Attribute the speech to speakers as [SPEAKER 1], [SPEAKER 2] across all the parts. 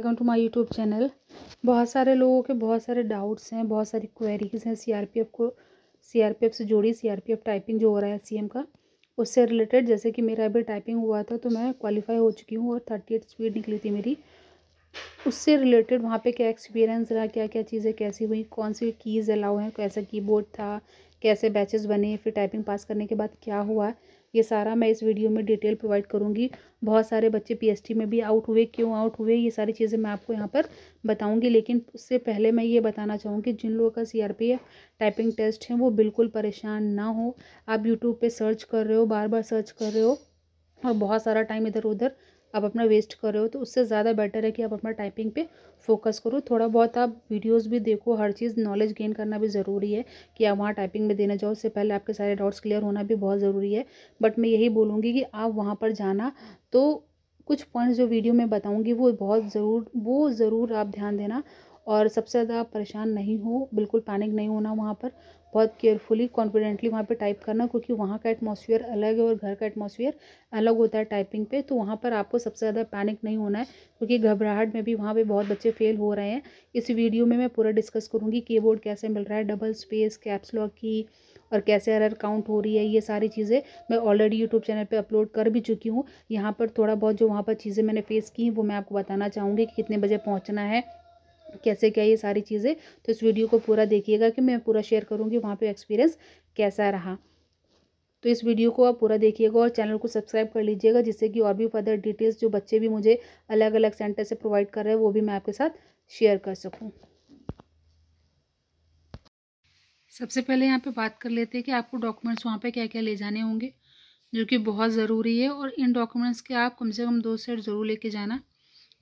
[SPEAKER 1] welcome to my YouTube channel बहुत सारे लोगों के बहुत सारे डाउट्स हैं बहुत सारी क्वेरीज हैं एफ़ को एफ से पी एफ टाइपिंग जो हो रहा है एम का उससे रिलेटेड जैसे कि मेरा अभी टाइपिंग हुआ था तो मैं क्वालिफाई हो चुकी हूँ और थर्टी एट स्पीड निकली थी मेरी उससे रिलेटेड वहाँ पे क्या एक्सपीरियंस रहा क्या क्या चीज़ें कैसी हुई कौन सी कीज़ अलाउ हैं कैसा कीबोर्ड था कैसे बैचेस बने फिर टाइपिंग पास करने के बाद क्या हुआ ये सारा मैं इस वीडियो में डिटेल प्रोवाइड करूँगी बहुत सारे बच्चे पीएसटी में भी आउट हुए क्यों आउट हुए ये सारी चीज़ें मैं आपको यहाँ पर बताऊँगी लेकिन उससे पहले मैं ये बताना चाहूँगी जिन लोगों का सी टाइपिंग टेस्ट है वो बिल्कुल परेशान ना हो आप यूट्यूब पर सर्च कर रहे हो बार बार सर्च कर रहे हो और बहुत सारा टाइम इधर उधर आप अपना वेस्ट कर रहे हो तो उससे ज़्यादा बेटर है कि आप अपना टाइपिंग पे फोकस करो थोड़ा बहुत आप वीडियोस भी देखो हर चीज़ नॉलेज गेन करना भी ज़रूरी है कि आप वहाँ टाइपिंग में देने जाओ उससे पहले आपके सारे डाउट्स क्लियर होना भी बहुत ज़रूरी है बट मैं यही बोलूँगी कि आप वहाँ पर जाना तो कुछ पॉइंट्स जो वीडियो में बताऊँगी वो बहुत ज़रूर वो ज़रूर आप ध्यान देना और सबसे ज़्यादा परेशान नहीं हो बिल्कुल पैनिक नहीं होना वहाँ पर बहुत केयरफुली कॉन्फिडेंटली वहाँ पे टाइप करना क्योंकि वहाँ का एटमॉस्फेयर अलग है और घर का एटमॉस्फेयर अलग होता है टाइपिंग पे तो वहाँ पर आपको सबसे ज़्यादा पैनिक नहीं होना है क्योंकि घबराहट में भी वहाँ पे बहुत बच्चे फेल हो रहे हैं इस वीडियो में मैं पूरा डिस्कस करूँगी कीबोर्ड कैसे मिल रहा है डबल स्पेस कैप्स लॉक की और कैसे अरर काउंट हो रही है ये सारी चीज़ें मैं ऑलरेडी यूट्यूब चैनल पे अपलोड कर भी चुकी हूँ यहाँ पर थोड़ा बहुत जो वहाँ पर चीज़ें मैंने फेस की वो मैं आपको बताना चाहूँगी कि कितने बजे पहुँचना है कैसे क्या ये सारी चीज़ें तो इस वीडियो को पूरा देखिएगा कि मैं पूरा शेयर करूँगी वहाँ पर एक्सपीरियंस कैसा रहा तो इस वीडियो को आप पूरा देखिएगा और चैनल को सब्सक्राइब कर लीजिएगा जिससे कि और भी फर्दर डिटेल्स जो बच्चे भी मुझे अलग अलग सेंटर से प्रोवाइड कर रहे हैं वो भी मैं आपके साथ शेयर कर सकूँ सबसे पहले यहाँ पे बात कर लेते हैं कि आपको डॉक्यूमेंट्स वहाँ पे क्या क्या ले जाने होंगे जो कि बहुत ज़रूरी है और इन डॉक्यूमेंट्स के आप कम से कम दो सेट ज़रूर लेके जाना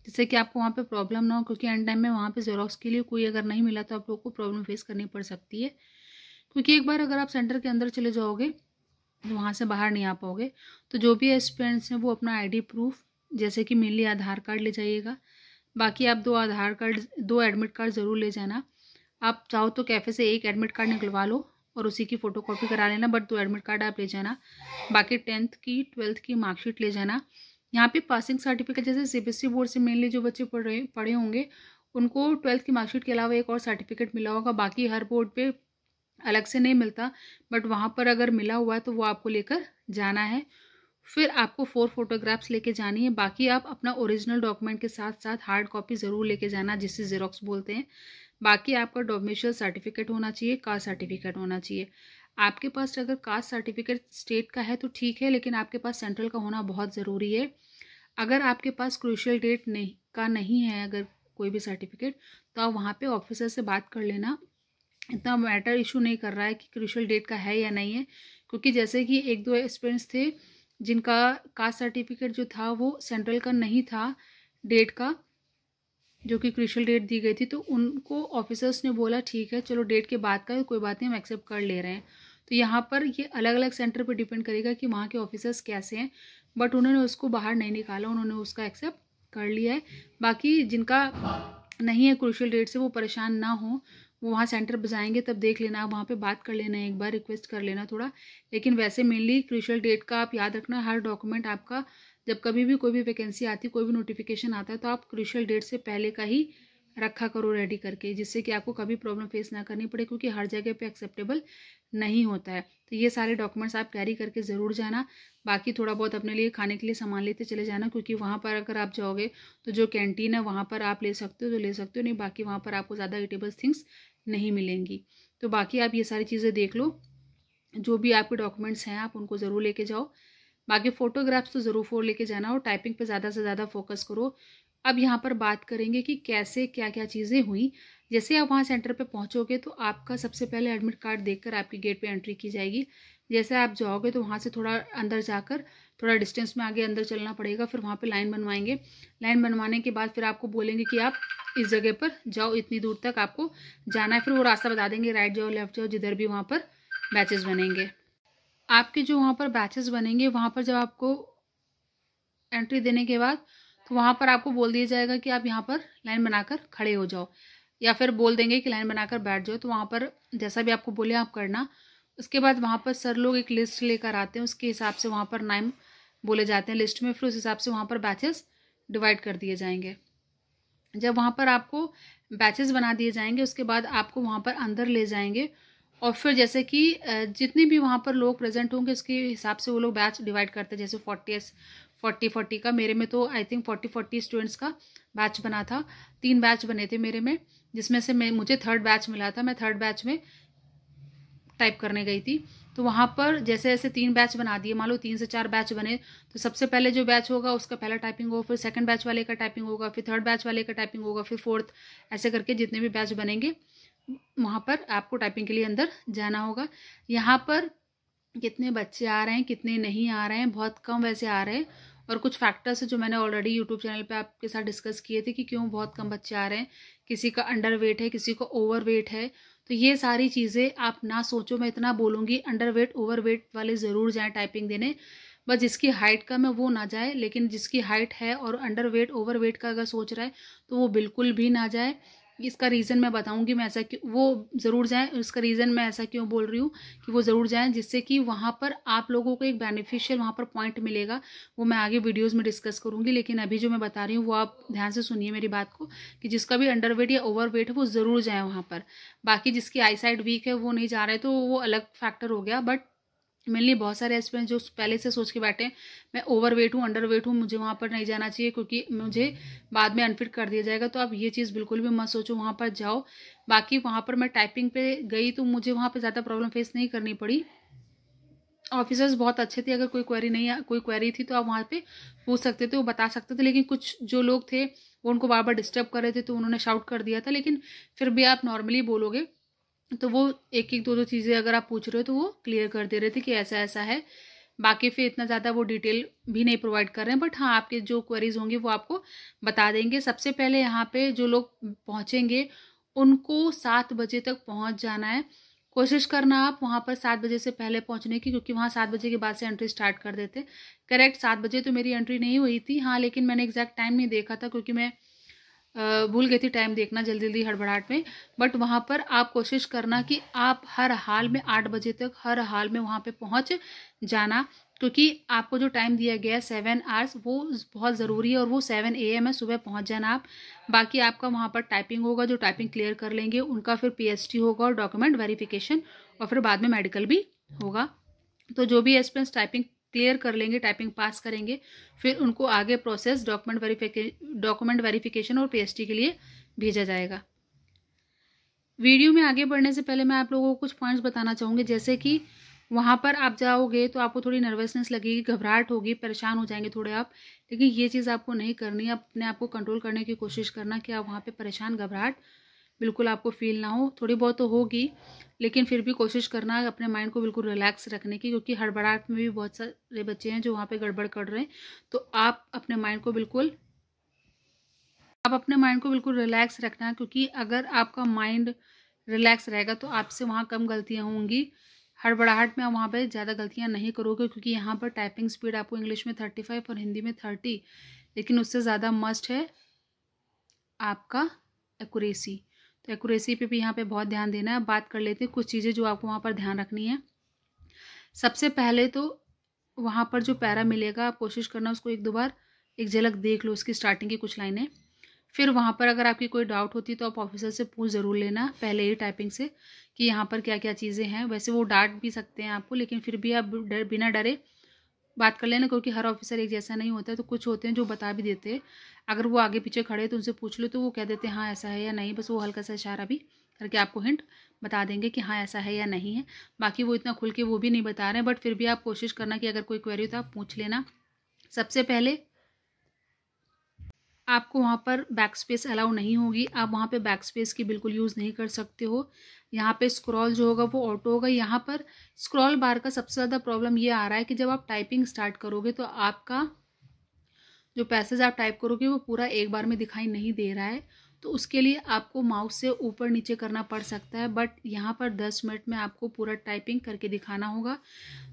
[SPEAKER 1] जिससे कि आपको वहाँ पे प्रॉब्लम ना हो क्योंकि एंड टाइम में वहाँ पे जेरोक्स के लिए कोई अगर नहीं मिला तो आप लोग को प्रॉब्लम फेस करनी पड़ सकती है क्योंकि एक बार अगर आप सेंटर के अंदर चले जाओगे तो वहाँ से बाहर नहीं आ पाओगे तो जो भी स्टूडेंट्स हैं वो अपना आई प्रूफ जैसे कि मेनली आधार कार्ड ले जाइएगा बाकी आप दो आधार कार्ड दो एडमिट कार्ड ज़रूर ले जाना आप चाहो तो कैफ़े से एक एडमिट कार्ड निकलवा लो और उसी की फ़ोटो कॉपी करा लेना बट दो एडमिट कार्ड आप ले जाना बाकी टेंथ की ट्वेल्थ की मार्कशीट ले जाना यहाँ पे पासिंग सर्टिफिकेट जैसे सीबीएसई बोर्ड e से मेनली जो बच्चे पढ़ रहे पढ़े होंगे उनको ट्वेल्थ की मार्कशीट के अलावा एक और सर्टिफिकेट मिला होगा बाकी हर बोर्ड पे अलग से नहीं मिलता बट वहाँ पर अगर मिला हुआ है तो वो आपको लेकर जाना है फिर आपको फोर फोटोग्राफ्स लेके जानी है बाकी आप अपना ओरिजिनल डॉक्यूमेंट के साथ साथ हार्ड कॉपी ज़रूर लेके जाना जिसे जेरोक्स बोलते हैं बाकी आपका डोमिशियल सर्टिफिकेट होना चाहिए कास्ट सर्टिफिकेट होना चाहिए आपके पास अगर कास्ट सर्टिफिकेट स्टेट का है तो ठीक है लेकिन आपके पास सेंट्रल का होना बहुत ज़रूरी है अगर आपके पास क्रूशल डेट नहीं का नहीं है अगर कोई भी सर्टिफिकेट तो आप वहाँ पे ऑफिसर से बात कर लेना इतना मैटर इशू नहीं कर रहा है कि क्रूशल डेट का है या नहीं है क्योंकि जैसे कि एक दो एक्सपीरियंस थे जिनका कास्ट सर्टिफिकेट जो था वो सेंट्रल का नहीं था डेट का जो कि क्रूशल डेट दी गई थी तो उनको ऑफिसर्स ने बोला ठीक है चलो डेट के बाद का कोई बात नहीं हम एक्सेप्ट कर ले रहे हैं तो यहाँ पर ये अलग अलग सेंटर पर डिपेंड करेगा कि वहाँ के ऑफिसर्स कैसे हैं बट उन्होंने उसको बाहर नहीं निकाला उन्होंने उसका एक्सेप्ट कर लिया है बाकी जिनका नहीं है क्रूशल डेट से वो परेशान ना हो वो वहाँ सेंटर पर तब देख लेना वहाँ पे बात कर लेना एक बार रिक्वेस्ट कर लेना थोड़ा लेकिन वैसे मेनली क्रूशल डेट का आप याद रखना हर डॉक्यूमेंट आपका जब कभी भी कोई भी वैकेंसी आती कोई भी नोटिफिकेशन आता है तो आप क्रूशल डेट से पहले का ही रखा करो रेडी करके जिससे कि आपको कभी प्रॉब्लम फेस ना करनी पड़े क्योंकि हर जगह पे एक्सेप्टेबल नहीं होता है तो ये सारे डॉक्यूमेंट्स आप कैरी करके ज़रूर जाना बाकी थोड़ा बहुत अपने लिए खाने के लिए सामान लेते चले जाना क्योंकि वहाँ पर अगर आप जाओगे तो जो कैंटीन है वहाँ पर आप ले सकते हो तो ले सकते हो नहीं बाकी वहाँ पर आपको ज़्यादा एटेबल थिंग्स नहीं मिलेंगी तो बाकी आप ये सारी चीज़ें देख लो जो भी आपके डॉक्यूमेंट्स हैं आप उनको ज़रूर लेके जाओ बाकी फ़ोटोग्राफ्स तो ज़रूर फोर लेके जाना और टाइपिंग पे ज़्यादा से ज़्यादा फोकस करो अब यहाँ पर बात करेंगे कि कैसे क्या क्या चीज़ें हुई जैसे आप वहाँ सेंटर पर पहुँचोगे तो आपका सबसे पहले एडमिट कार्ड कर आपके गेट पर एंट्री की जाएगी जैसे आप जाओगे तो वहाँ से थोड़ा अंदर जाकर थोड़ा डिस्टेंस में आगे अंदर चलना पड़ेगा फिर वहाँ पे लाइन बनवाएंगे लाइन बनवाने के बाद फिर आपको बोलेंगे कि आप इस जगह पर जाओ इतनी दूर तक आपको जाना है फिर वो रास्ता बता देंगे राइट जाओ लेफ्ट जाओ जिधर भी वहाँ पर बैचेज बनेंगे आपके जो वहाँ पर बैचेस बनेंगे वहाँ पर जब आपको एंट्री देने के बाद तो वहाँ पर आपको बोल दिया जाएगा कि आप यहाँ पर लाइन बनाकर खड़े हो जाओ या फिर बोल देंगे कि लाइन बनाकर बैठ जाओ तो वहाँ पर जैसा भी आपको बोले आप करना उसके बाद वहाँ पर सर लोग एक लिस्ट लेकर आते हैं उसके हिसाब से वहाँ पर नाम बोले जाते हैं लिस्ट में फिर उस हिसाब से वहाँ पर बैचेस डिवाइड कर दिए जाएंगे जब वहाँ पर आपको बैचेस बना दिए जाएंगे उसके बाद आपको वहाँ पर अंदर ले जाएंगे और फिर जैसे कि जितने भी वहाँ पर लोग प्रेजेंट होंगे उसके हिसाब से वो लोग बैच डिवाइड करते हैं जैसे फोर्टी एस फोर्टी फोर्टी का मेरे में तो I think forty forty students का बैच बना था तीन बैच बने थे मेरे में जिसमें से मैं मुझे थर्ड बैच मिला था मैं थर्ड बैच में टाइप करने गई थी तो वहाँ पर जैसे जैसे तीन बैच बना दिए मान लो तीन से चार बैच बने तो सबसे पहले जो बैच होगा उसका पहला टाइपिंग होगा फिर सेकंड बैच वाले का टाइपिंग होगा फिर थर्ड बैच वाले का टाइपिंग होगा फिर फोर्थ ऐसे करके जितने भी बैच बनेंगे वहाँ पर आपको टाइपिंग के लिए अंदर जाना होगा यहाँ पर कितने बच्चे आ रहे हैं कितने नहीं आ रहे हैं बहुत कम वैसे आ रहे हैं और कुछ फैक्टर्स हैं जो मैंने ऑलरेडी यूट्यूब चैनल पे आपके साथ डिस्कस किए थे कि क्यों बहुत कम बच्चे आ रहे हैं किसी का अंडर वेट है किसी का ओवर वेट है तो ये सारी चीज़ें आप ना सोचो मैं इतना बोलूँगी अंडर वेट ओवर वेट वाले ज़रूर जाएँ टाइपिंग देने बस जिसकी हाइट कम है वो ना जाए लेकिन जिसकी हाइट है और अंडर वेट ओवर वेट का अगर सोच रहा है तो वो बिल्कुल भी ना जाए इसका रीज़न मैं बताऊंगी मैं ऐसा क्यों वो ज़रूर जाएं इसका रीज़न मैं ऐसा क्यों बोल रही हूँ कि वो ज़रूर जाएं जिससे कि वहाँ पर आप लोगों को एक बेनिफिशियल वहाँ पर पॉइंट मिलेगा वो मैं आगे वीडियोज़ में डिस्कस करूँगी लेकिन अभी जो मैं बता रही हूँ वो आप ध्यान से सुनिए मेरी बात को कि जिसका भी अंडर वेट या ओवर वेट है वो ज़रूर जाए वहाँ पर बाकी जिसकी आई साइड वीक है वो नहीं जा रहा है तो वो अलग फैक्टर हो गया बट मेरे लिए बहुत सारे ऐसे जो पहले से सोच के बैठे हैं मैं ओवर वेट हूँ अंडर वेट हूँ मुझे वहाँ पर नहीं जाना चाहिए क्योंकि मुझे बाद में अनफिट कर दिया जाएगा तो आप ये चीज़ बिल्कुल भी मत सोचो वहाँ पर जाओ बाकी वहाँ पर मैं टाइपिंग पे गई तो मुझे वहाँ पर ज़्यादा प्रॉब्लम फेस नहीं करनी पड़ी ऑफिसर्स बहुत अच्छे थे अगर कोई क्वेरी नहीं कोई क्वेरी थी तो आप वहाँ पर पूछ सकते थे वो बता सकते थे लेकिन कुछ जो लोग थे वो उनको बार बार डिस्टर्ब कर रहे थे तो उन्होंने शाउट कर दिया था लेकिन फिर भी आप नॉर्मली बोलोगे तो वो एक एक दो दो चीज़ें अगर आप पूछ रहे हो तो वो क्लियर कर दे रहे थे कि ऐसा ऐसा है बाकी फिर इतना ज़्यादा वो डिटेल भी नहीं प्रोवाइड कर रहे हैं बट हाँ आपके जो क्वेरीज होंगे वो आपको बता देंगे सबसे पहले यहाँ पे जो लोग पहुँचेंगे उनको सात बजे तक पहुँच जाना है कोशिश करना आप वहाँ पर सात बजे से पहले पहुँचने की क्योंकि वहाँ सात बजे के बाद से एंट्री स्टार्ट कर देते करेक्ट सात बजे तो मेरी एंट्री नहीं हुई थी हाँ लेकिन मैंने एग्जैक्ट टाइम नहीं देखा था क्योंकि मैं भूल गई थी टाइम देखना जल्दी जल्दी हड़बड़ाहट में बट वहाँ पर आप कोशिश करना कि आप हर हाल में आठ बजे तक हर हाल में वहाँ पे पहुँच जाना क्योंकि आपको जो टाइम दिया गया है सेवन आवर्स वो बहुत ज़रूरी है और वो सेवन ए एम है सुबह पहुँच जाना आप बाकी आपका वहाँ पर टाइपिंग होगा जो टाइपिंग क्लियर कर लेंगे उनका फिर पी एच टी होगा और डॉक्यूमेंट वेरीफिकेशन और फिर बाद में मेडिकल भी होगा तो जो भी एस्पिरेंस टाइपिंग क्लियर कर लेंगे टाइपिंग पास करेंगे फिर उनको आगे process document verification document verification और पीएचटी के लिए भेजा जाएगा वीडियो में आगे बढ़ने से पहले मैं आप लोगों को कुछ पॉइंट्स बताना चाहूँगी जैसे कि वहाँ पर आप जाओगे तो आपको थोड़ी नर्वसनेस लगेगी घबराहट होगी परेशान हो जाएंगे थोड़े आप लेकिन ये चीज़ आपको नहीं करनी अपने आप को कंट्रोल करने की कोशिश करना कि आप वहाँ पर परेशान घबराहट बिल्कुल आपको फील ना हो थोड़ी बहुत तो होगी लेकिन फिर भी कोशिश करना है अपने माइंड को बिल्कुल रिलैक्स रखने की क्योंकि हड़बड़ाहट में भी बहुत सारे बच्चे हैं जो वहाँ पे गड़बड़ कर रहे हैं तो आप अपने माइंड को बिल्कुल आप अपने माइंड को बिल्कुल रिलैक्स रखना क्योंकि अगर आपका माइंड रिलैक्स रहेगा तो आपसे वहाँ कम गलतियाँ होंगी हड़बड़ाहट में आप वहाँ पर ज़्यादा गलतियाँ नहीं करोगे क्योंकि यहाँ पर टाइपिंग स्पीड आपको इंग्लिश में थर्टी फाइव और हिंदी में थर्टी लेकिन उससे ज़्यादा मस्ट है आपका एकूरेसी तो एक्यूरेसी पे भी यहाँ पे बहुत ध्यान देना है बात कर लेते हैं कुछ चीज़ें जो आपको वहाँ पर ध्यान रखनी है सबसे पहले तो वहाँ पर जो पैरा मिलेगा आप कोशिश करना उसको एक दो बार एक झलक देख लो उसकी स्टार्टिंग की कुछ लाइनें फिर वहाँ पर अगर आपकी कोई डाउट होती तो आप ऑफिसर से पूछ ज़रूर लेना पहले ही टाइपिंग से कि यहाँ पर क्या क्या चीज़ें हैं वैसे वो डांट भी सकते हैं आपको लेकिन फिर भी आप डर बिना डरे बात कर लेना क्योंकि हर ऑफिसर एक जैसा नहीं होता है तो कुछ होते हैं जो बता भी देते अगर वो आगे पीछे खड़े तो उनसे पूछ लो तो वो कह देते हैं हाँ ऐसा है या नहीं बस वो हल्का सा इशारा भी करके आपको हिंट बता देंगे कि हाँ ऐसा है या नहीं है बाकी वो इतना खुल के वो भी नहीं बता रहे हैं बट फिर भी आप कोशिश करना कि अगर कोई क्वेरी हो तो आप पूछ लेना सबसे पहले आपको वहाँ पर बैक स्पेस अलाउ नहीं होगी आप वहाँ पे बैक स्पेस की बिल्कुल यूज़ नहीं कर सकते हो यहाँ पे स्क्रॉल जो होगा वो ऑटो होगा यहाँ पर स्क्रॉल बार का सबसे ज़्यादा प्रॉब्लम ये आ रहा है कि जब आप टाइपिंग स्टार्ट करोगे तो आपका जो पैसेज आप टाइप करोगे वो पूरा एक बार में दिखाई नहीं दे रहा है तो उसके लिए आपको माउस से ऊपर नीचे करना पड़ सकता है बट यहाँ पर दस मिनट में आपको पूरा टाइपिंग करके दिखाना होगा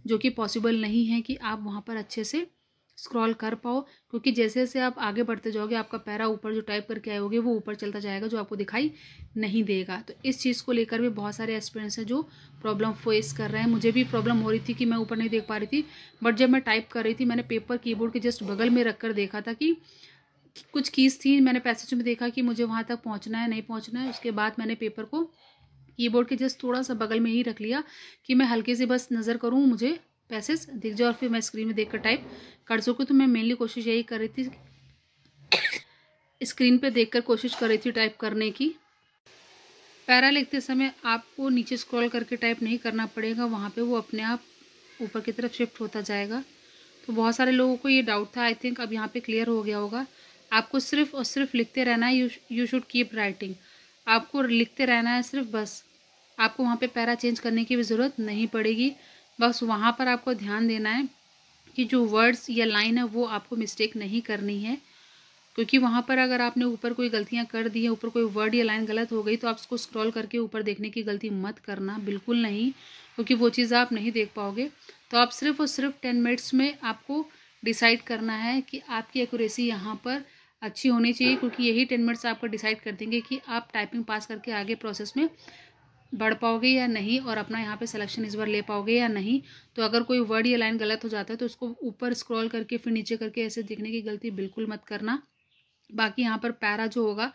[SPEAKER 1] जो कि पॉसिबल नहीं है कि आप वहाँ पर अच्छे से स्क्रॉल कर पाओ क्योंकि जैसे जैसे आप आगे बढ़ते जाओगे आपका पैरा ऊपर जो टाइप करके आए वो ऊपर चलता जाएगा जो आपको दिखाई नहीं देगा तो इस चीज़ को लेकर भी बहुत सारे एक्सपीरियंस हैं जो प्रॉब्लम फेस कर रहे हैं मुझे भी प्रॉब्लम हो रही थी कि मैं ऊपर नहीं देख पा रही थी बट जब मैं टाइप कर रही थी मैंने पेपर कीबोर्ड के जस्ट बगल में रख कर देखा था कि कुछ कीज़ थी मैंने पैसेज में देखा कि मुझे वहाँ तक पहुँचना है नहीं पहुँचना है उसके बाद मैंने पेपर को कीबोर्ड के जस्ट थोड़ा सा बगल में ही रख लिया कि मैं हल्के से बस नज़र करूँ मुझे पैसेज दिख जाओ और फिर मैं स्क्रीन में देखकर टाइप कर सकूँ तो मैं मेनली कोशिश यही कर रही थी स्क्रीन पे देखकर कोशिश कर रही थी टाइप करने की पैरा लिखते समय आपको नीचे स्क्रॉल करके टाइप नहीं करना पड़ेगा वहाँ पे वो अपने आप ऊपर की तरफ शिफ्ट होता जाएगा तो बहुत सारे लोगों को ये डाउट था आई थिंक अब यहाँ पर क्लियर हो गया होगा आपको सिर्फ और सिर्फ लिखते रहना है यू शुड कीप राइटिंग आपको लिखते रहना है सिर्फ बस आपको वहाँ पे पैरा चेंज करने की भी ज़रूरत नहीं पड़ेगी बस वहाँ पर आपको ध्यान देना है कि जो वर्ड्स या लाइन है वो आपको मिस्टेक नहीं करनी है क्योंकि वहाँ पर अगर आपने ऊपर कोई गलतियाँ कर दी है ऊपर कोई वर्ड या लाइन गलत हो गई तो आप उसको स्क्रॉल करके ऊपर देखने की गलती मत करना बिल्कुल नहीं क्योंकि वो चीज़ आप नहीं देख पाओगे तो आप सिर्फ और सिर्फ टेन मिनट्स में आपको डिसाइड करना है कि आपकी एक्यूरेसी यहाँ पर अच्छी होनी चाहिए क्योंकि यही टेन मिनट्स आपको डिसाइड कर देंगे कि आप टाइपिंग पास करके आगे प्रोसेस में बढ़ पाओगे या नहीं और अपना यहाँ पे सिलेक्शन इस बार ले पाओगे या नहीं तो अगर कोई वर्ड या लाइन गलत हो जाता है तो उसको ऊपर स्क्रॉल करके फिर नीचे करके ऐसे दिखने की गलती बिल्कुल मत करना बाकी यहाँ पर पैरा जो होगा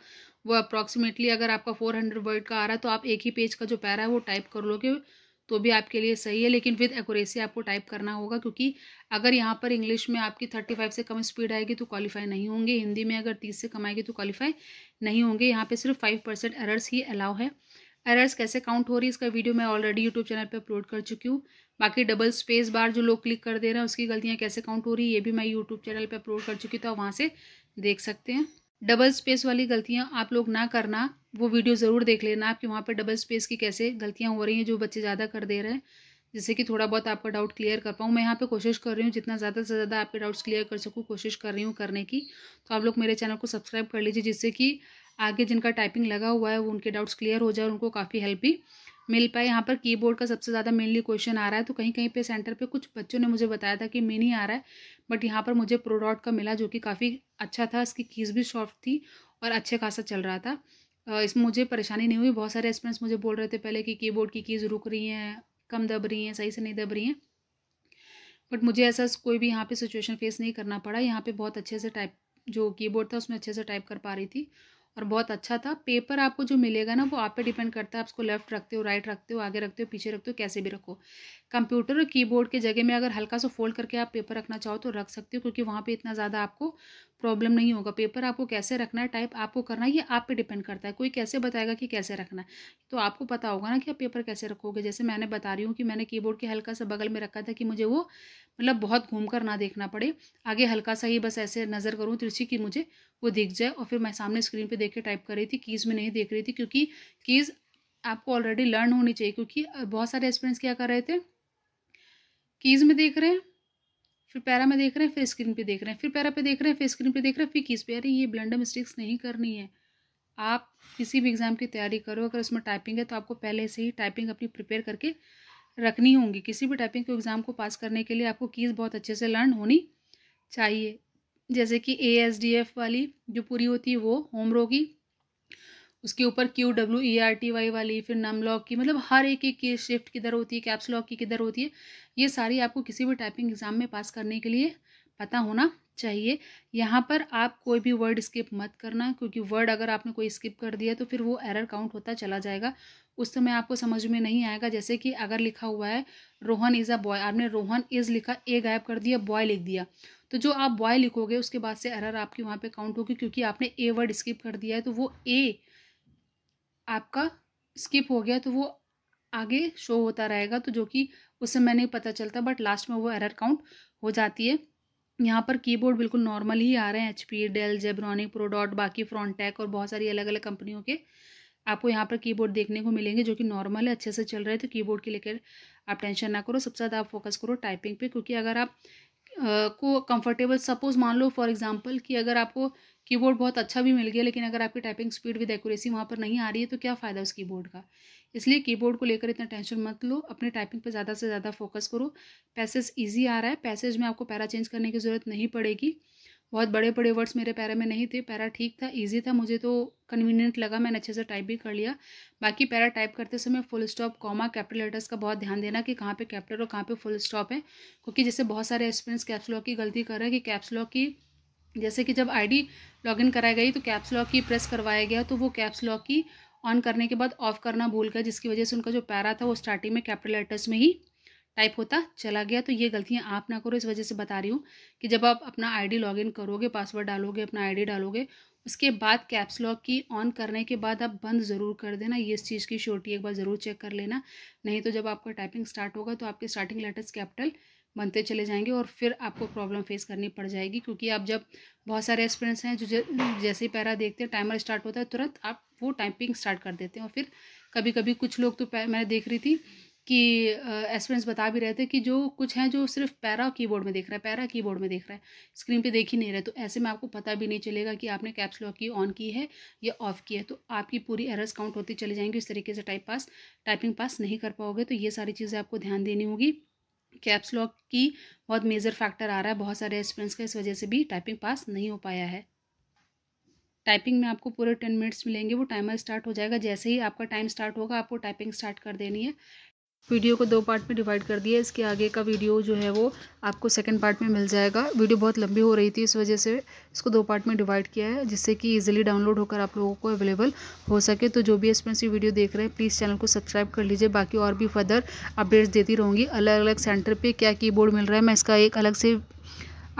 [SPEAKER 1] वो अप्रॉक्सीमेटली अगर आपका फोर हंड्रेड वर्ड का आ रहा है तो आप एक ही पेज का जो पैरा है वो टाइप कर लोगे तो भी आपके लिए सही है लेकिन विद एकोरेसी आपको टाइप करना होगा क्योंकि अगर यहाँ पर इंग्लिश में आपकी थर्टी फाइव से कम स्पीड आएगी तो क्वालिफाई नहीं होंगे हिंदी में अगर तीस से कम आएगी तो क्वालिफाई नहीं होंगे यहाँ पे सिर्फ फाइव परसेंट एरर्स ही अलाउ है एरर्स कैसे काउंट हो रही है इसका वीडियो मैं ऑलरेडी यूट्यूब चैनल पे अपलोड कर चुकी हूँ बाकी डबल स्पेस बार जो लोग क्लिक कर दे रहे हैं उसकी गलतियाँ कैसे काउंट हो रही है ये भी मैं यूट्यूब चैनल पर अपलोड कर चुकी हूँ तो वहाँ से देख सकते हैं डबल स्पेस वाली गलतियाँ आप लोग ना करना वो वीडियो ज़रूर देख लेना आपके वहाँ पर डबल स्पेस की कैसे गलतियाँ हो रही हैं जो बच्चे ज़्यादा कर दे रहे हैं जिससे कि थोड़ा बहुत आपका डाउट क्लियर कर पाऊँ मैं यहाँ पे कोशिश कर रही हूँ जितना ज़्यादा से ज़्यादा आपके डाउट्स क्लियर कर सकूँ कोशिश कर रही हूँ करने की तो आप लोग मेरे चैनल को सब्सक्राइब कर लीजिए जिससे कि आगे जिनका टाइपिंग लगा हुआ है वो उनके डाउट्स क्लियर हो जाए और उनको काफ़ी हेल्प भी मिल पाए यहाँ पर कीबोर्ड का सबसे ज़्यादा मेनली क्वेश्चन आ रहा है तो कहीं कहीं पे सेंटर पे कुछ बच्चों ने मुझे बताया था कि नहीं आ रहा है बट यहाँ पर मुझे प्रोडॉट का मिला जो कि काफ़ी अच्छा था इसकी कीज़ भी सॉफ्ट थी और अच्छे खासा चल रहा था इसमें मुझे परेशानी नहीं हुई बहुत सारे स्टूडेंट्स मुझे बोल रहे थे पहले कि की की कीज़ रुक रही हैं कम दब रही हैं सही से नहीं दब रही हैं बट मुझे ऐसा कोई भी यहाँ पर सिचुएशन फेस नहीं करना पड़ा यहाँ पर बहुत अच्छे से टाइप जो कीबोर्ड था उसमें अच्छे से टाइप कर पा रही थी और बहुत अच्छा था पेपर आपको जो मिलेगा ना वो आप पे डिपेंड करता है आप उसको लेफ्ट रखते हो राइट रखते हो आगे रखते हो पीछे रखते हो कैसे भी रखो कंप्यूटर और कीबोर्ड के जगह में अगर हल्का सा फोल्ड करके आप पेपर रखना चाहो तो रख सकते हो क्योंकि वहाँ पे इतना ज़्यादा आपको प्रॉब्लम नहीं होगा पेपर आपको कैसे रखना है टाइप आपको करना है ये आप पे डिपेंड करता है कोई कैसे बताएगा कि कैसे रखना है तो आपको पता होगा ना कि आप पेपर कैसे रखोगे जैसे मैंने बता रही हूँ कि मैंने कीबोर्ड के हल्का सा बगल में रखा था कि मुझे वो मतलब बहुत घूम कर ना देखना पड़े आगे हल्का सा ही बस ऐसे नज़र करूँ तिरछी कि मुझे वो दिख जाए और फिर मैं सामने स्क्रीन पर देख के टाइप कर रही थी कीज़ में नहीं देख रही थी क्योंकि कीज़ आपको ऑलरेडी लर्न होनी चाहिए क्योंकि बहुत सारे एक्सपीरियंस क्या कर रहे थे कीज़ में देख रहे हैं फिर पैरा में देख रहे हैं फिर स्क्रीन पे देख रहे हैं फिर पैरा पे देख रहे हैं फिर स्क्रीन पे देख रहे हैं फिर किस पे अरे ये ब्लंडर मिस्टेक्स नहीं करनी है आप किसी भी एग्ज़ाम की तैयारी करो अगर उसमें टाइपिंग है तो आपको पहले से ही टाइपिंग अपनी प्रिपेयर करके रखनी होगी किसी भी टाइपिंग के एग्ज़ाम को पास करने के लिए आपको कीज़ बहुत अच्छे से लर्न होनी चाहिए जैसे कि ए एस डी एफ वाली जो पूरी होती है वो होम रोगी उसके ऊपर Q W E R T Y वाली फिर नम लॉक की मतलब हर एक एक की शिफ्ट किधर होती है कैप्स लॉक की किधर होती है ये सारी आपको किसी भी टाइपिंग एग्ज़ाम में पास करने के लिए पता होना चाहिए यहाँ पर आप कोई भी वर्ड स्किप मत करना क्योंकि वर्ड अगर आपने कोई स्किप कर दिया तो फिर वो एरर काउंट होता चला जाएगा उस समय आपको समझ में नहीं आएगा जैसे कि अगर लिखा हुआ है रोहन इज़ अ बॉय आपने रोहन इज़ लिखा ए गायब कर दिया बॉय लिख दिया तो जो आप बॉय लिखोगे उसके बाद से एरर आपकी वहाँ पे काउंट होगी क्योंकि आपने ए वर्ड स्किप कर दिया है तो वो ए आपका स्किप हो गया तो वो आगे शो होता रहेगा तो जो कि उससे मैं नहीं पता चलता बट लास्ट में वो एरर काउंट हो जाती है यहाँ पर कीबोर्ड बिल्कुल नॉर्मल ही आ रहे हैं H P Dell Zebronics Prodot बाकी फ्रॉन्टैक और बहुत सारी अलग अलग कंपनियों के आपको यहाँ पर कीबोर्ड देखने को मिलेंगे जो कि नॉर्मल है अच्छे से चल रहे हैं तो कीबोर्ड के लेकर आप टेंशन ना करो सबसे ज़्यादा आप फोकस करो टाइपिंग पे क्योंकि अगर आप को कंफर्टेबल सपोज मान लो फॉर एग्जांपल कि अगर आपको कीबोर्ड बहुत अच्छा भी मिल गया लेकिन अगर आपकी टाइपिंग स्पीड विद एक्यूरेसी वहाँ पर नहीं आ रही है तो क्या फ़ायदा उस कीबोर्ड का इसलिए कीबोर्ड को लेकर इतना टेंशन मत लो अपने टाइपिंग पर ज़्यादा से ज़्यादा फोकस करो पैसेज ईजी आ रहा है पैसेज में आपको पैरा चेंज करने की ज़रूरत नहीं पड़ेगी बहुत बड़े बड़े वर्ड्स मेरे पैरा में नहीं थे पैरा ठीक था इजी था मुझे तो कन्वीनियंट लगा मैंने अच्छे से टाइप भी कर लिया बाकी पैरा टाइप करते समय full stop comma capital letters का बहुत ध्यान देना कि कहाँ पे कैपिटल और कहाँ पे फुल स्टॉप है क्योंकि जैसे बहुत सारे स्टूडेंट्स कैप्सलॉक की गलती कर रहे हैं कि कैप्सलॉक की जैसे कि जब आई लॉग लॉगिन कराई गई तो कैप्स लॉक की प्रेस करवाया गया तो वो कैप्स लॉक की ऑन करने के बाद ऑफ करना भूल गया जिसकी वजह से उनका जो पैरा था वो स्टार्टिंग में कैपिटल लेटर्स में ही टाइप होता चला गया तो ये गलतियाँ आप ना करो इस वजह से बता रही हूँ कि जब आप अपना आईडी लॉगिन करोगे पासवर्ड डालोगे अपना आईडी डालोगे उसके बाद कैप्स लॉक की ऑन करने के बाद आप बंद ज़रूर कर देना ये इस चीज़ की श्योरिटी एक बार ज़रूर चेक कर लेना नहीं तो जब आपका टाइपिंग स्टार्ट होगा तो आपके स्टार्टिंग लेटर्स कैपिटल बनते चले जाएंगे और फिर आपको प्रॉब्लम फेस करनी पड़ जाएगी क्योंकि आप जब बहुत सारे एक्सपीरियंस हैं जो जैसे ही पैरा देखते हैं टाइमर स्टार्ट होता है तुरंत आप वो टाइपिंग स्टार्ट कर देते हैं और फिर कभी कभी कुछ लोग तो मैंने देख रही थी कि एस्पिरेंट्स बता भी रहे थे कि जो कुछ हैं जो सिर्फ पैरा कीबोर्ड में देख रहा है पैरा कीबोर्ड में देख रहा है स्क्रीन पे देख ही नहीं रहे तो ऐसे में आपको पता भी नहीं चलेगा कि आपने कैप्स लॉक की ऑन की है या ऑफ की है तो आपकी पूरी एरर्स काउंट होती चले जाएंगी इस तरीके से टाइप पास टाइपिंग पास नहीं कर पाओगे तो ये सारी चीज़ें आपको ध्यान देनी होगी कैप्स लॉक की बहुत मेजर फैक्टर आ रहा है बहुत सारे एस्पिरेंट्स का इस वजह से भी टाइपिंग पास नहीं हो पाया है टाइपिंग में आपको पूरे टेन मिनट्स मिलेंगे वो टाइमर स्टार्ट हो जाएगा जैसे ही आपका टाइम स्टार्ट होगा आपको टाइपिंग स्टार्ट कर देनी है वीडियो को दो पार्ट में डिवाइड कर दिया इसके आगे का वीडियो जो है वो आपको सेकंड पार्ट में मिल जाएगा वीडियो बहुत लंबी हो रही थी इस वजह से इसको दो पार्ट में डिवाइड किया है जिससे कि इजीली डाउनलोड होकर आप लोगों को अवेलेबल हो सके तो जो भी एक्सपेंसिव वीडियो देख रहे हैं प्लीज़ चैनल को सब्सक्राइब कर लीजिए बाकी और भी फर्दर अपडेट्स देती रहूँगी अलग अलग सेंटर पर क्या की मिल रहा है मैं इसका एक अलग से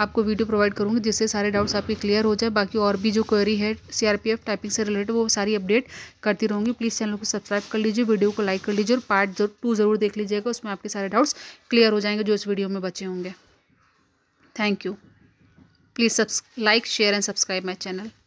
[SPEAKER 1] आपको वीडियो प्रोवाइड करूँगी जिससे सारे डाउट्स आपके क्लियर हो जाए बाकी और भी जो क्वेरी है सीआरपीएफ टाइपिंग से रिलेटेड वो सारी अपडेट करती रहूँगी प्लीज़ चैनल को सब्सक्राइब कर लीजिए वीडियो को लाइक कर लीजिए और पार्ट टू ज़रूर देख लीजिएगा उसमें आपके सारे डाउट्स क्लियर हो जाएंगे जो इस वीडियो में बचे होंगे thank you please like share and subscribe my channel